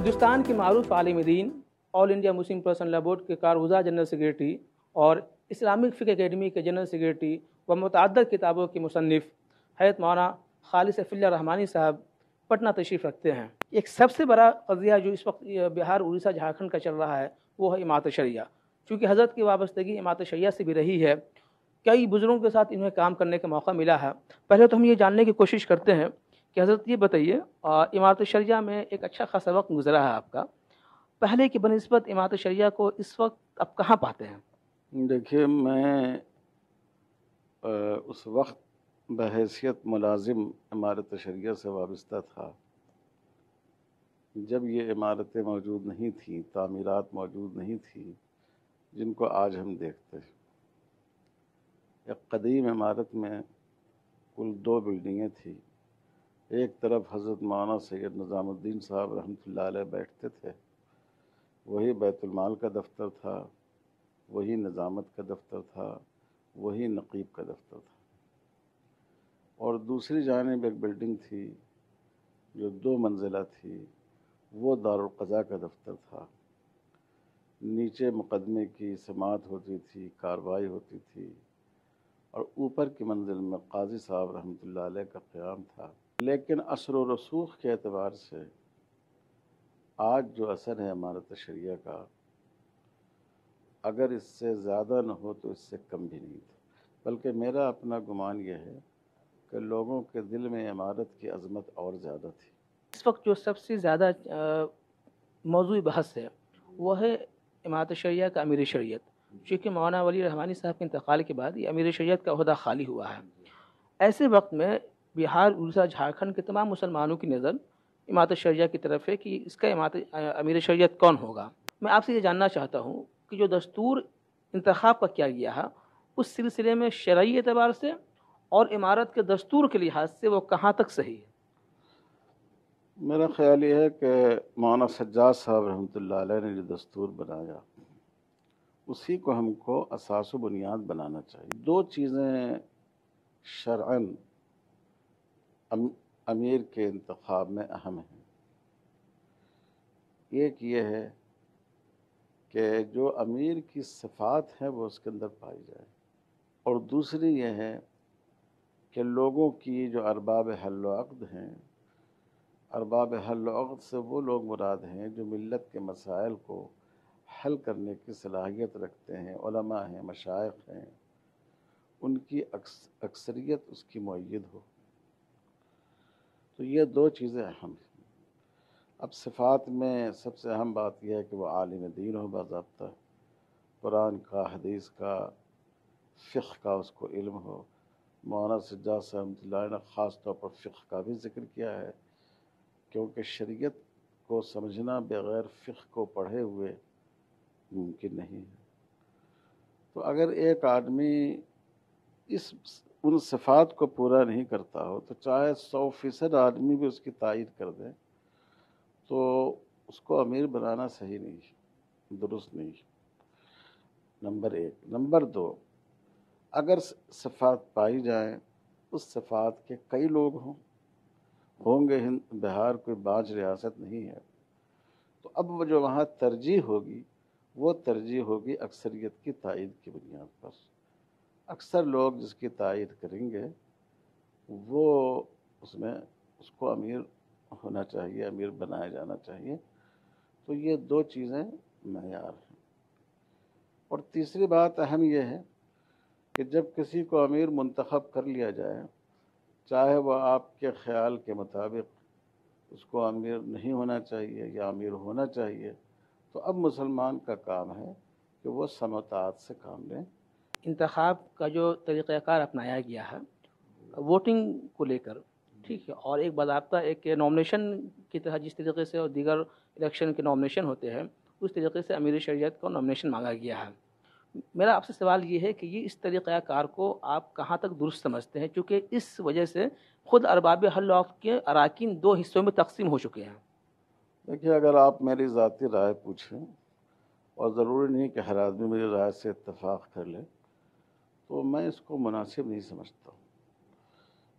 हिंदुस्तान के मरूफ आलिम दीन All India Muslim Personal Board के कारगुजार जनरल सेक्रेटरी और इस्लामिक फ़िक अकेडमी के जनरल सेक्रेटरी व मतद किताबों के मुसनफ़ हैत मौना खालिद सफ़िल्ला रहमानी साहब पटना तशरीफ़ रखते हैं एक सबसे बड़ा कजिया जो इस वक्त बिहार उड़ीसा झारखंड का चल रहा है वो है इमात शरिया चूँकि हज़रत की वाबस्तगी इमात शरिया से भी रही है कई बुज़ुर्गों के साथ इन्हें काम करने का मौका मिला है पहले तो हम ये जानने की कोशिश करते हैं कि हज़रत ये बताइए इमारत शरिया में एक अच्छा खासा वक्त गुजरा है आपका पहले की बनस्बत इमारत शरिया को इस वक्त आप कहाँ पाते हैं देखिए मैं आ, उस वक्त बहसीत मुलाजिम इमारत शरिया से वाबस्ता था जब ये इमारतें मौजूद नहीं थी तामीरत मौजूद नहीं थी जिनको आज हम देखते हैं एक कदीम इमारत में कुल दो बिल्डिंगें थी एक तरफ हज़रत माना सैद निज़ामुद्दीन साहब रहमत बैठते थे वही बैतुलमाल का दफ्तर था वही निज़ामत का दफ्तर था वही नकीब का दफ्तर था और दूसरी जानब एक बिल्डिंग थी जो दो मंजिला थी वो दारुलकज़ा का दफ्तर था नीचे मुकदमे की समात होती थी कार्रवाई होती थी और ऊपर की मंजिल में काजी साहब रहमत का क़्याम था लेकिन असर व रसूख के अतबार से आज जो असर है हमारा तशरिया का अगर इससे ज़्यादा न हो तो इससे कम भी नहीं था बल्कि मेरा अपना गुमान यह है कि लोगों के दिल में इमारत की अजमत और ज़्यादा थी इस वक्त जो सबसे ज़्यादा मौजू बहस है वह है इमारत शरिया का अमीर शरीत चूँकि मौना वली रहमानी साहब के इंतकाल के बाद ये अमीर शरीत का अहदा खाली हुआ है ऐसे वक्त में बिहार उड़ीसा झारखंड के तमाम मुसलमानों की नज़र इमारत शरिया की तरफ है कि इसका इमारत अमीर शरीत कौन होगा मैं आपसे ये जानना चाहता हूँ कि जो दस्तूर इंतखा का किया गया है उस सिलसिले में शराय एतबार से और इमारत के दस्तूर के लिहाज से वो कहाँ तक सही है मेरा ख्याल ये है कि मौना सज्जाद साहब रहमत ने जो दस्तूर बनाया उसी को हमको असास बुनियाद बनाना चाहिए दो चीज़ें शरअन अमीर के इंतखब में अहम है एक ये है कि जो अमीर की सफ़ात हैं वो उसके अंदर पाई जाए और दूसरी यह है कि लोगों की जो अरबाब हल्द हैं अरबाब हल्लद से वो लोग मुराद हैं जो मिलत के मसाइल को हल करने की सलाहियत रखते हैं हैं मशाइ हैं उनकी अक्सरियत उसकी मैद हो तो ये दो चीज़ें अहम हैं अब सिफात में सबसे अहम बात यह है कि वह आलिम दीन हो बाबा कुरान का हदीस का फ़िक्र का उसको इल्म हो मौना सज्जा साहब ने ख़ास तौर पर फ़िक्र का भी जिक्र किया है क्योंकि शरीयत को समझना बग़ैर फ़िक्र को पढ़े हुए मुमकिन नहीं है तो अगर एक आदमी इस उन सफ़ात को पूरा नहीं करता हो तो चाहे सौ फीसद आदमी भी उसकी तायद कर दें तो उसको अमीर बनाना सही नहीं दुरुस्त नहीं नंबर एक नंबर दो अगर सफात पाई जाए उस सफ़ात के कई लोग हों होंगे हिंद बिहार कोई बाज रियासत नहीं है तो अब जो वहाँ तरजीह होगी वो तरजीह होगी अक्सरियत की तायद की बुनियाद पर अक्सर लोग जिसकी तायद करेंगे वो उसमें उसको अमीर होना चाहिए अमीर बनाया जाना चाहिए तो ये दो चीज़ें मैार हैं और तीसरी बात अहम यह है कि जब किसी को अमीर मंतखब कर लिया जाए चाहे वह आपके ख्याल के मुताबिक उसको अमीर नहीं होना चाहिए या अमीर होना चाहिए तो अब मुसलमान का काम है कि वो समतात से काम लें इंतखब का जो तरीक़ाकार अपनाया गया है वोटिंग को लेकर ठीक है और एक बाबा एक नॉमिनेशन की तरह जिस तरीके से और दीगर इलेक्शन के नॉमिनेशन होते हैं उस तरीके से अमीर शरीयत को नॉमिनेशन मांगा गया है मेरा आपसे सवाल ये है कि ये इस तरीक़ाकार को आप कहाँ तक दुरुस्त समझते हैं क्योंकि इस वजह से ख़ुद अरबाब हल ऑफ के अरकान दो हिस्सों में तकसीम हो चुके हैं देखिए अगर आप मेरी ज़ाती राय पूछें और ज़रूरी नहीं कि हर आदमी मेरी राय से इतफ़ाक़ कर ले तो मैं इसको मुनासिब नहीं समझता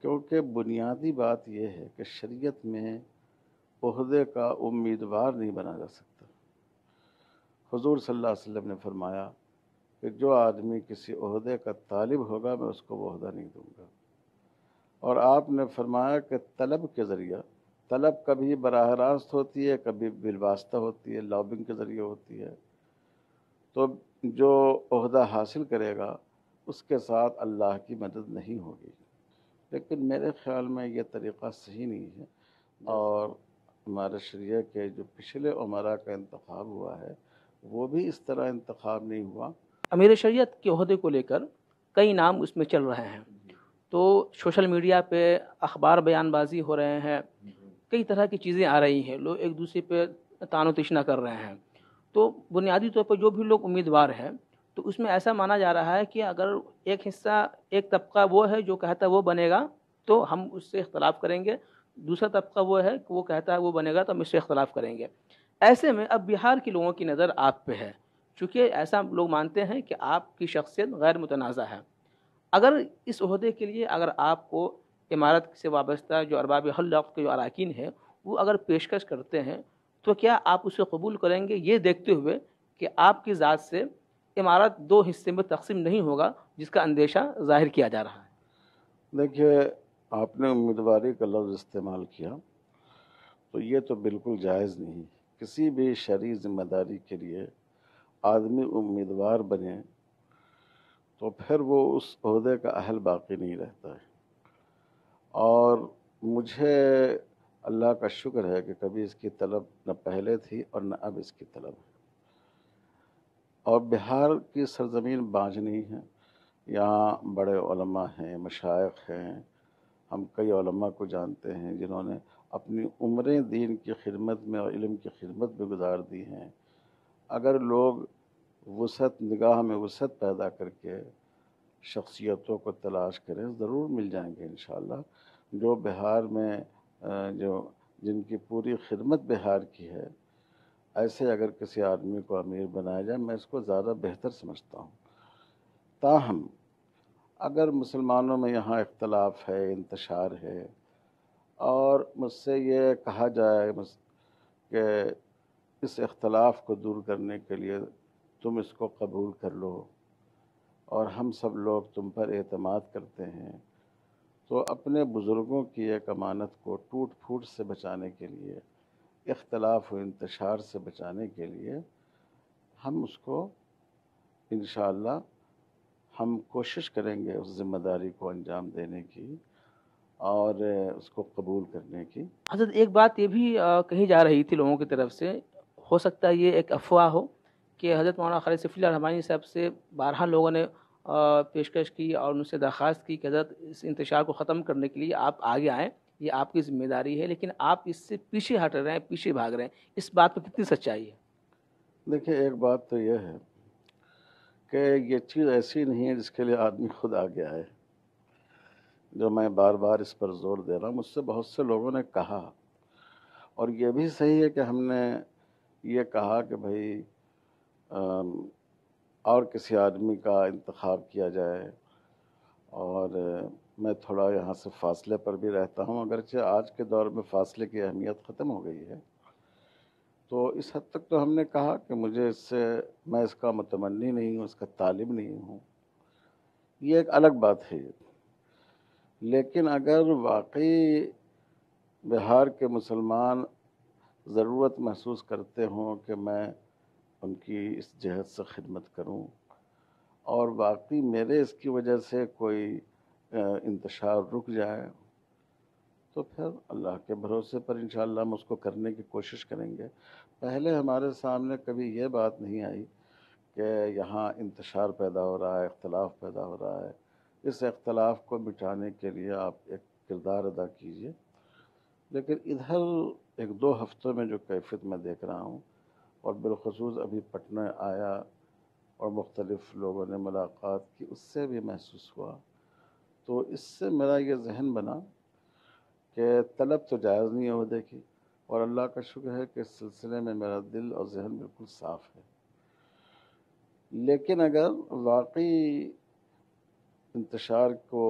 क्योंकि बुनियादी बात यह है कि शरीयत में उहदे का उम्मीदवार नहीं बना जा सकता हजूर सल्लल्लाहु अलैहि वसल्लम ने फरमाया कि जो आदमी किसी अहदे का तालिब होगा मैं उसको वो नहीं दूंगा और आपने फरमाया कि तलब के ज़रिया तलब कभी बराह रास्त होती है कभी बिलवास्ता होती है लॉबिंग के ज़रिए होती है तो जो अहदा हासिल करेगा उसके साथ अल्लाह की मदद नहीं होगी लेकिन मेरे ख़्याल में यह तरीक़ा सही नहीं है और हमारे शरीय के जो पिछले उमरा का इंतखब हुआ है वो भी इस तरह इंतखब नहीं हुआ अमीर शरीय के अहदे को लेकर कई नाम उसमें चल रहे हैं तो सोशल मीडिया पे अखबार बयानबाजी हो रहे हैं कई तरह की चीज़ें आ रही हैं लोग एक दूसरे पे तानो तशना कर रहे हैं तो बुनियादी तौर पर जो भी लोग उम्मीदवार हैं तो उसमें ऐसा माना जा रहा है कि अगर एक हिस्सा एक तबका वो है जो कहता है वो बनेगा तो हम उससे इख्तलाफ करेंगे दूसरा तबका वो है कि वो कहता है वो बनेगा तो हम इससे इख्तलाफ करेंगे ऐसे में अब बिहार के लोगों की नज़र आप पे है चूँकि ऐसा लोग मानते हैं कि आपकी शख्सियत गैर मुतनाज़ा है अगर इस अहदे के लिए अगर आपको इमारत से वाबस्ता जो अरबाब हल्लफ के जो अरकान हैं वो अगर पेशकश करते हैं तो क्या आप उसे कबूल करेंगे ये देखते हुए कि आपकी ज़ात से इमारत दो हिस्से में तकसीम नहीं होगा जिसका अंदेशा जाहिर किया जा रहा है देखिए आपने उम्मीदवारी का लफ्ज़ इस्तेमाल किया तो ये तो बिल्कुल जायज़ नहीं किसी भी शरी जिम्मेदारी के लिए आदमी उम्मीदवार बने तो फिर वो उस अहदे का अहल बाकी नहीं रहता है और मुझे अल्लाह का शुक्र है कि कभी इसकी तलब न पहले थी और न अब इसकी तलब है और बिहार की सरजमीन बाजनी है यहाँ बड़े ओलमा हैं मशाइक हैं हम कई ओलमा को जानते हैं जिन्होंने अपनी उम्रें दीन की खिदमत में और इलम की खिदमत में गुजार दी हैं अगर लोग वसत निगाह में वसत पैदा करके शख्सियतों को तलाश करें ज़रूर मिल जाएंगे इन जो बिहार में जो जिनकी पूरी खिदमत बिहार की है ऐसे अगर किसी आदमी को अमीर बनाया जाए मैं इसको ज़्यादा बेहतर समझता हूँ ताहम अगर मुसलमानों में यहाँ इख्तलाफ है इंतशार है और मुझसे ये कहा जाए कि इस इख्तलाफ को दूर करने के लिए तुम इसको कबूल कर लो और हम सब लोग तुम पर अतमाद करते हैं तो अपने बुज़ुर्गों की एक अमानत को टूट फूट से बचाने के लिए इख्तलाफ व इंतशार से बचाने के लिए हम उसको इन हम कोशिश करेंगे उस जिम्मेदारी को अंजाम देने की और उसको कबूल करने की हजरत एक बात ये भी कही जा रही थी लोगों की तरफ से हो सकता है ये एक अफवाह हो कि हज़रत मौलाना खाली सफ़ी रहमानी साहब से बारह लोगों ने पेशकश की और उनसे दरख्वास्त की कि हज़रत इस इंतशार को ख़त्म करने के लिए आप आगे आएँ ये आपकी जिम्मेदारी है लेकिन आप इससे पीछे हट रहे हैं पीछे भाग रहे हैं इस बात पर कितनी सच्चाई है देखिए एक बात तो यह है कि ये चीज़ ऐसी नहीं है जिसके लिए आदमी खुद आ गया है जो मैं बार बार इस पर जोर दे रहा हूँ मुझसे बहुत से लोगों ने कहा और ये भी सही है कि हमने ये कहा कि भाई और किसी आदमी का इंतखब किया जाए और मैं थोड़ा यहाँ से फासले पर भी रहता हूँ अगरचे आज के दौर में फासले की अहमियत ख़त्म हो गई है तो इस हद तक तो हमने कहा कि मुझे इससे मैं इसका मतमनी नहीं हूँ इसका तालिब नहीं हूँ ये एक अलग बात है लेकिन अगर वाकई बिहार के मुसलमान ज़रूरत महसूस करते हों कि मैं उनकी इस जहत से खिदमत करूँ और बाकी मेरे इसकी वजह से कोई इंतशार रुक जाए तो फिर अल्लाह के भरोसे पर इन हम उसको करने की कोशिश करेंगे पहले हमारे सामने कभी ये बात नहीं आई कि यहाँ इंतशार पैदा हो रहा है इख्तलाफ पैदा हो रहा है इस अख्तलाफ को मिटाने के लिए आप एक किरदार अदा कीजिए लेकिन इधर एक दो हफ्तों में जो कैफियत मैं देख रहा हूँ और बिलखसूस अभी पटना आया और मुख्तलिफ़ लोगों ने मुलाकात की उससे भी महसूस हुआ तो इससे मेरा ये जहन बना कि तलब तो जायज़ नहीं है अहदे और अल्लाह का शुक्र है कि इस सिलसिले में मेरा दिल और जहन बिल्कुल साफ़ है लेकिन अगर वाकई इंतशार को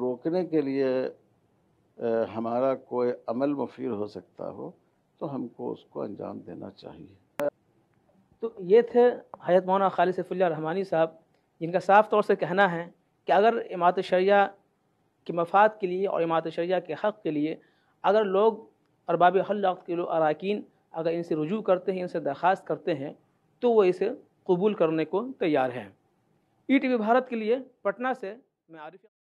रोकने के लिए हमारा कोई अमल मुफीर हो सकता हो तो हमको उसको अंजाम देना चाहिए तो ये थे हयात मौना खालिद सैफुल्ला रहमानी साहब जिनका साफ़ तौर से कहना है कि अगर इमारत शरिया के मफाद के लिए और इमारत शरिया के हक़ के लिए अगर लोग अरबाब हल के लोग अरकान अगर इनसे रुजू करते हैं इनसे दरख्वास्त करते हैं तो वो इसे कबूल करने को तैयार हैं ई टी वी भारत के लिए पटना से मैं आरिफ